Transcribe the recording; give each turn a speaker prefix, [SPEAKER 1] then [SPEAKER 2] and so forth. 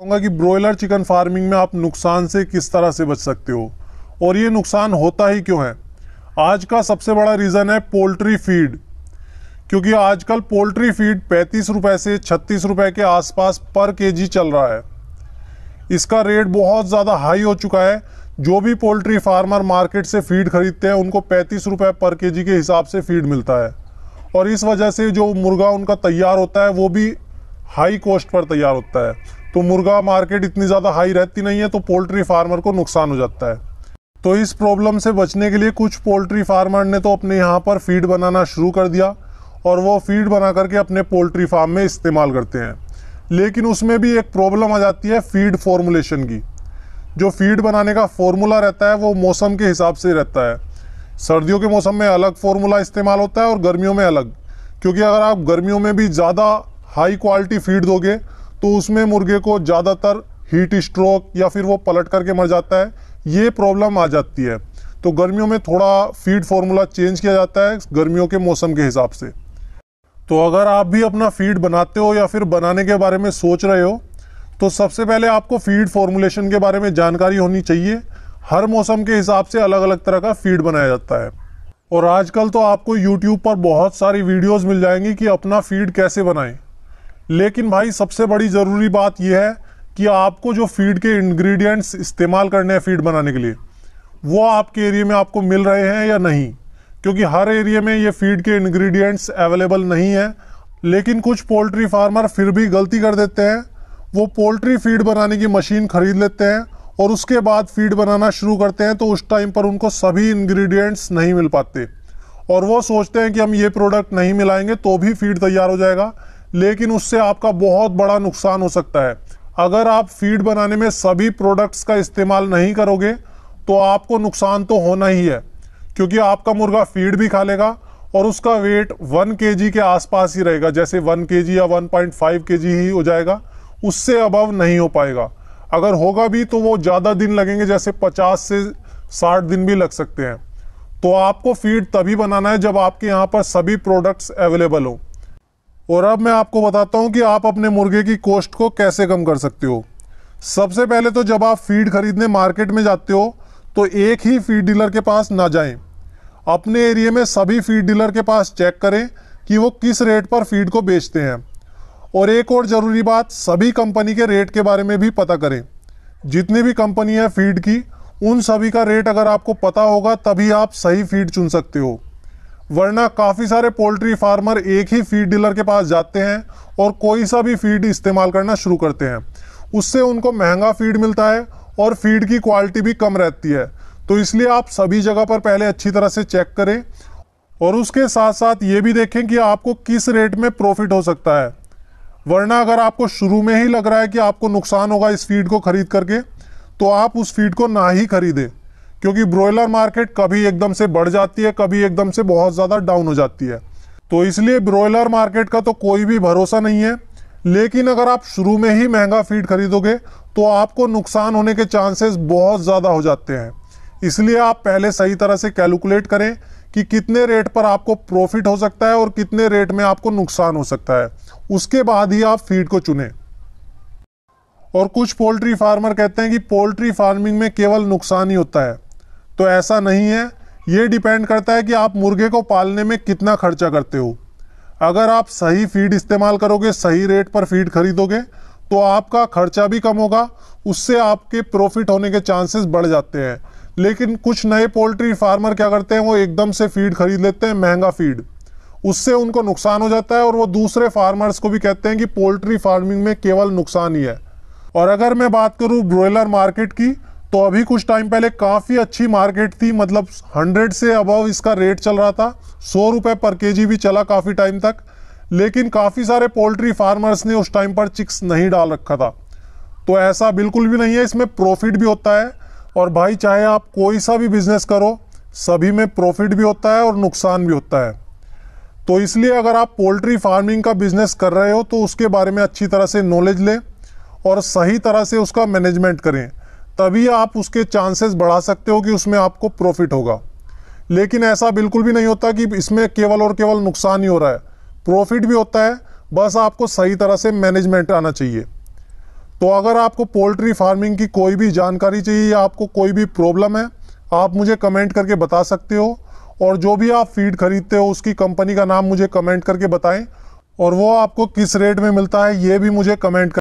[SPEAKER 1] कहूँगा कि broiler chicken farming में आप नुकसान से किस तरह से बच सकते हो और ये नुकसान होता ही क्यों है आज का सबसे बड़ा रीज़न है पोल्ट्री फीड क्योंकि आजकल पोल्ट्री फीड पैंतीस रुपए से छत्तीस रुपए के आसपास पर केजी चल रहा है इसका रेट बहुत ज़्यादा हाई हो चुका है जो भी पोल्ट्री फार्मर मार्केट से फीड खरीदते हैं उनको पैंतीस रुपए पर केजी के हिसाब से फीड मिलता है और इस वजह से जो मुर्गा उनका तैयार होता है वो भी हाई कॉस्ट पर तैयार होता है तो मुर्गा मार्केट इतनी ज़्यादा हाई रहती नहीं है तो पोल्ट्री फार्मर को नुकसान हो जाता है तो इस प्रॉब्लम से बचने के लिए कुछ पोल्ट्री फार्मर ने तो अपने यहाँ पर फीड बनाना शुरू कर दिया और वो फीड बना करके अपने पोल्ट्री फार्म में इस्तेमाल करते हैं लेकिन उसमें भी एक प्रॉब्लम आ जाती है फीड फॉर्मूलेशन की जो फीड बनाने का फॉर्मूला रहता है वो मौसम के हिसाब से रहता है सर्दियों के मौसम में अलग फॉर्मूला इस्तेमाल होता है और गर्मियों में अलग क्योंकि अगर आप गर्मियों में भी ज़्यादा हाई क्वालिटी फीड दोगे तो उसमें मुर्गे को ज़्यादातर हीट स्ट्रोक या फिर वो पलट करके मर जाता है ये प्रॉब्लम आ जाती है तो गर्मियों में थोड़ा फीड फार्मूला चेंज किया जाता है गर्मियों के मौसम के हिसाब से तो अगर आप भी अपना फीड बनाते हो या फिर बनाने के बारे में सोच रहे हो तो सबसे पहले आपको फीड फॉर्मूलेशन के बारे में जानकारी होनी चाहिए हर मौसम के हिसाब से अलग अलग तरह का फीड बनाया जाता है और आजकल तो आपको यूट्यूब पर बहुत सारी वीडियोस मिल जाएंगी कि अपना फीड कैसे बनाएं लेकिन भाई सबसे बड़ी ज़रूरी बात यह है कि आपको जो फीड के इंग्रेडिएंट्स इस्तेमाल करने हैं फीड बनाने के लिए वो आपके एरिए में आपको मिल रहे हैं या नहीं क्योंकि हर एरिए में ये फीड के इंग्रेडिएंट्स अवेलेबल नहीं है लेकिन कुछ पोल्ट्री फार्मर फिर भी गलती कर देते हैं वो पोल्ट्री फीड बनाने की मशीन खरीद लेते हैं और उसके बाद फीड बनाना शुरू करते हैं तो उस टाइम पर उनको सभी इंग्रेडिएंट्स नहीं मिल पाते और वो सोचते हैं कि हम ये प्रोडक्ट नहीं मिलाएंगे तो भी फीड तैयार हो जाएगा लेकिन उससे आपका बहुत बड़ा नुकसान हो सकता है अगर आप फीड बनाने में सभी प्रोडक्ट्स का इस्तेमाल नहीं करोगे तो आपको नुकसान तो होना ही है क्योंकि आपका मुर्गा फीड भी खा लेगा और उसका वेट वन के के आसपास ही रहेगा जैसे वन के या वन पॉइंट फाइव के ही हो जाएगा उससे अबव नहीं हो पाएगा अगर होगा भी तो वो ज़्यादा दिन लगेंगे जैसे पचास से साठ दिन भी लग सकते हैं तो आपको फीड तभी बनाना है जब आपके यहाँ पर सभी प्रोडक्ट्स अवेलेबल हों और अब मैं आपको बताता हूँ कि आप अपने मुर्गे की कॉस्ट को कैसे कम कर सकते हो सबसे पहले तो जब आप फीड खरीदने मार्केट में जाते हो तो एक ही फीड डीलर के पास ना जाएं। अपने एरिया में सभी फीड डीलर के पास चेक करें कि वो किस रेट पर फीड को बेचते हैं और एक और ज़रूरी बात सभी कंपनी के रेट के बारे में भी पता करें जितनी भी कंपनी है फीड की उन सभी का रेट अगर आपको पता होगा तभी आप सही फीड चुन सकते हो वरना काफ़ी सारे पोल्ट्री फार्मर एक ही फीड डीलर के पास जाते हैं और कोई सा भी फीड इस्तेमाल करना शुरू करते हैं उससे उनको महंगा फीड मिलता है और फीड की क्वालिटी भी कम रहती है तो इसलिए आप सभी जगह पर पहले अच्छी तरह से चेक करें और उसके साथ साथ ये भी देखें कि आपको किस रेट में प्रॉफिट हो सकता है वरना अगर आपको शुरू में ही लग रहा है कि आपको नुकसान होगा इस फीड को ख़रीद करके तो आप उस फीड को ना ही खरीदें क्योंकि ब्रॉयलर मार्केट कभी एकदम से बढ़ जाती है कभी एकदम से बहुत ज़्यादा डाउन हो जाती है तो इसलिए ब्रॉयलर मार्केट का तो कोई भी भरोसा नहीं है लेकिन अगर आप शुरू में ही महंगा फीड खरीदोगे तो आपको नुकसान होने के चांसेस बहुत ज़्यादा हो जाते हैं इसलिए आप पहले सही तरह से कैलकुलेट करें कि कितने रेट पर आपको प्रॉफिट हो सकता है और कितने रेट में आपको नुकसान हो सकता है उसके बाद ही आप फीड को चुने और कुछ पोल्ट्री फार्मर कहते हैं कि पोल्ट्री फार्मिंग में केवल नुकसान ही होता है तो ऐसा नहीं है ये डिपेंड करता है कि आप मुर्गे को पालने में कितना खर्चा करते हो अगर आप सही फीड इस्तेमाल करोगे सही रेट पर फीड खरीदोगे तो आपका खर्चा भी कम होगा उससे आपके प्रॉफिट होने के चांसेस बढ़ जाते हैं लेकिन कुछ नए पोल्ट्री फार्मर क्या करते हैं वो एकदम से फीड खरीद लेते हैं महंगा फीड उससे उनको नुकसान हो जाता है और वो दूसरे फार्मर्स को भी कहते हैं कि पोल्ट्री फार्मिंग में केवल नुकसान ही है और अगर मैं बात करूँ ब्रॉयलर मार्केट की तो अभी कुछ टाइम पहले काफ़ी अच्छी मार्केट थी मतलब 100 से अबव इसका रेट चल रहा था सौ रुपये पर के भी चला काफ़ी टाइम तक लेकिन काफ़ी सारे पोल्ट्री फार्मर्स ने उस टाइम पर चिक्स नहीं डाल रखा था तो ऐसा बिल्कुल भी नहीं है इसमें प्रॉफिट भी होता है और भाई चाहे आप कोई सा भी बिज़नेस करो सभी में प्रॉफिट भी होता है और नुकसान भी होता है तो इसलिए अगर आप पोल्ट्री फार्मिंग का बिज़नेस कर रहे हो तो उसके बारे में अच्छी तरह से नॉलेज लें और सही तरह से उसका मैनेजमेंट करें तभी आप उसके चांसेस बढ़ा सकते हो कि उसमें आपको प्रॉफिट होगा लेकिन ऐसा बिल्कुल भी नहीं होता कि इसमें केवल और केवल नुकसान ही हो रहा है प्रॉफिट भी होता है बस आपको सही तरह से मैनेजमेंट आना चाहिए तो अगर आपको पोल्ट्री फार्मिंग की कोई भी जानकारी चाहिए या आपको कोई भी प्रॉब्लम है आप मुझे कमेंट करके बता सकते हो और जो भी आप फीड खरीदते हो उसकी कंपनी का नाम मुझे कमेंट करके बताएं और वो आपको किस रेट में मिलता है ये भी मुझे कमेंट कर